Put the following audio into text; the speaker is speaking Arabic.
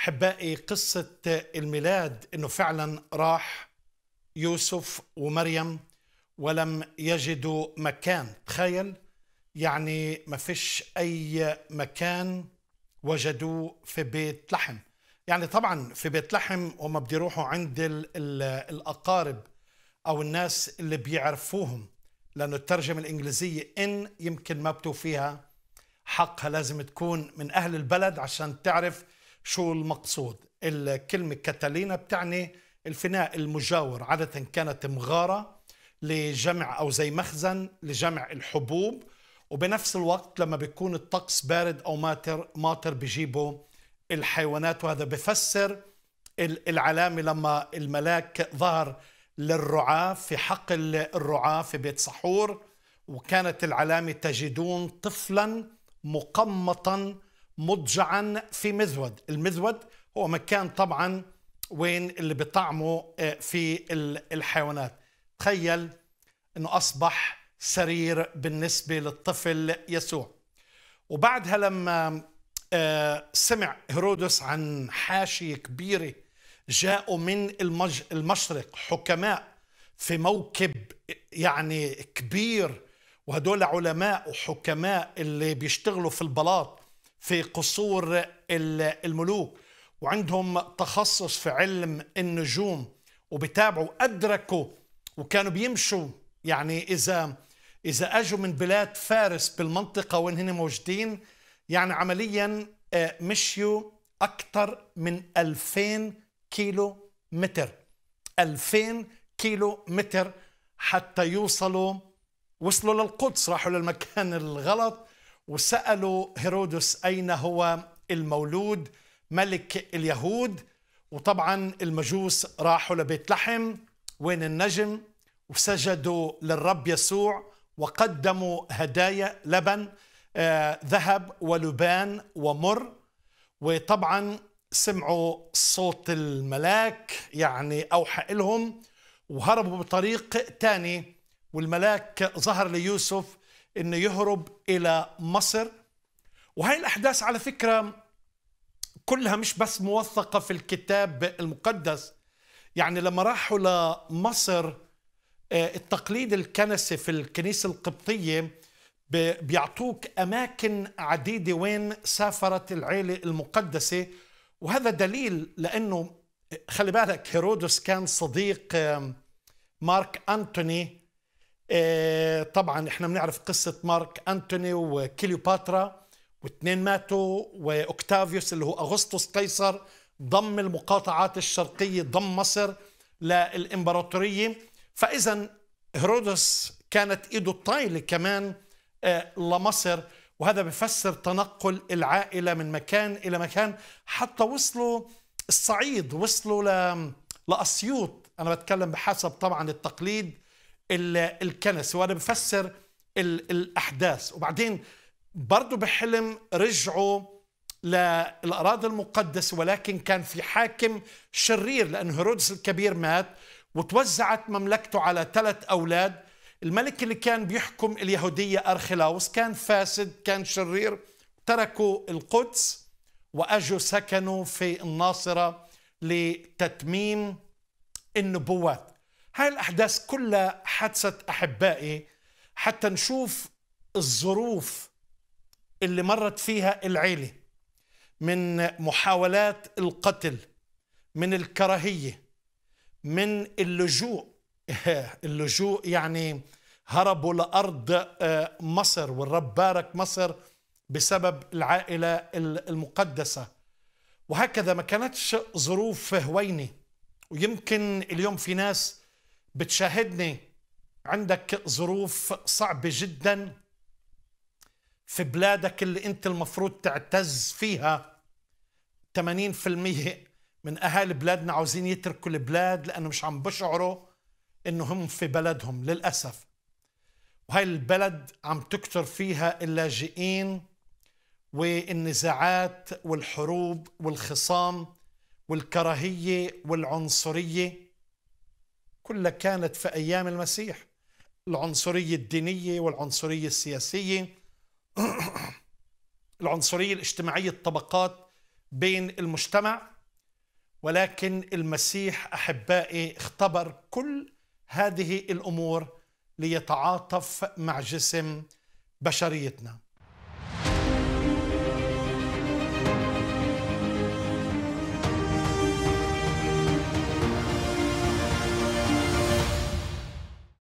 احبائي قصه الميلاد انه فعلا راح يوسف ومريم ولم يجدوا مكان تخيل يعني ما فيش اي مكان وجدوه في بيت لحم يعني طبعا في بيت لحم هم بده يروحوا عند الـ الـ الاقارب او الناس اللي بيعرفوهم لانه الترجمه الانجليزيه ان يمكن ما بتوفيها حقها لازم تكون من اهل البلد عشان تعرف شو المقصود الكلمة كاتالينا بتعني الفناء المجاور عادة كانت مغارة لجمع أو زي مخزن لجمع الحبوب وبنفس الوقت لما بيكون الطقس بارد أو ماتر ماطر بيجيبوا الحيوانات وهذا بفسر العلامة لما الملاك ظهر للرعاة في حقل الرعاة في بيت صحور وكانت العلامة تجدون طفلا مقمطا مضجعا في مذود المذود هو مكان طبعا وين اللي بيطعموا آه، في الحيوانات تخيل انه اصبح سرير بالنسبه للطفل يسوع وبعدها لما آه، سمع هيرودس عن حاشيه كبيره جاءوا من المشرق حكماء في موكب يعني كبير وهدول علماء وحكماء اللي بيشتغلوا في البلاط في قصور الملوك وعندهم تخصص في علم النجوم وبتابعوا أدركوا وكانوا بيمشوا يعني إذا إذا أجوا من بلاد فارس بالمنطقة وين هن موجودين يعني عمليا آه، مشيوا أكثر من 2000 كيلو متر 2000 كيلو متر حتى يوصلوا وصلوا للقدس راحوا للمكان الغلط وسألوا هيرودس أين هو المولود ملك اليهود وطبعا المجوس راحوا لبيت لحم وين النجم وسجدوا للرب يسوع وقدموا هدايا لبن آه ذهب ولبان ومر وطبعا سمعوا صوت الملاك يعني أوحى إلهم وهربوا بطريق تاني والملاك ظهر ليوسف انه يهرب الى مصر وهي الاحداث على فكره كلها مش بس موثقه في الكتاب المقدس يعني لما راحوا لمصر آه، التقليد الكنسي في الكنيسه القبطيه بيعطوك اماكن عديده وين سافرت العيله المقدسه وهذا دليل لانه خلي بالك هيرودس كان صديق مارك انتوني آه، طبعا احنا بنعرف قصه مارك انتوني وكليوباترا واثنين ماتوا واوكتافيوس اللي هو اغسطس قيصر ضم المقاطعات الشرقيه ضم مصر للامبراطوريه فاذا هيرودس كانت ايده الطايله كمان آه، لمصر وهذا بفسر تنقل العائله من مكان الى مكان حتى وصلوا الصعيد وصلوا لاسيوط انا بتكلم بحسب طبعا التقليد الكنس وانا بفسر الاحداث وبعدين برضه بحلم رجعوا للاراضي المقدسه ولكن كان في حاكم شرير لان هيرودس الكبير مات وتوزعت مملكته على ثلاث اولاد الملك اللي كان بيحكم اليهوديه ارخلاوس كان فاسد كان شرير تركوا القدس واجوا سكنوا في الناصره لتتميم النبوات هاي الأحداث كلها حادثة أحبائي حتى نشوف الظروف اللي مرت فيها العيلة من محاولات القتل من الكراهية من اللجوء اللجوء يعني هربوا لأرض آه، مصر والرب بارك مصر بسبب العائلة المقدسة وهكذا ما كانتش ظروف هوينة ويمكن اليوم في ناس بتشاهدني عندك ظروف صعبة جدا في بلادك اللي أنت المفروض تعتز فيها 80% من أهالي بلادنا عاوزين يتركوا البلاد لأنه مش عم بشعروا أنه هم في بلدهم للأسف وهي البلد عم تكتر فيها اللاجئين والنزاعات والحروب والخصام والكراهية والعنصرية كلها كانت في أيام المسيح العنصرية الدينية والعنصرية السياسية العنصرية الاجتماعية الطبقات بين المجتمع ولكن المسيح أحبائي اختبر كل هذه الأمور ليتعاطف مع جسم بشريتنا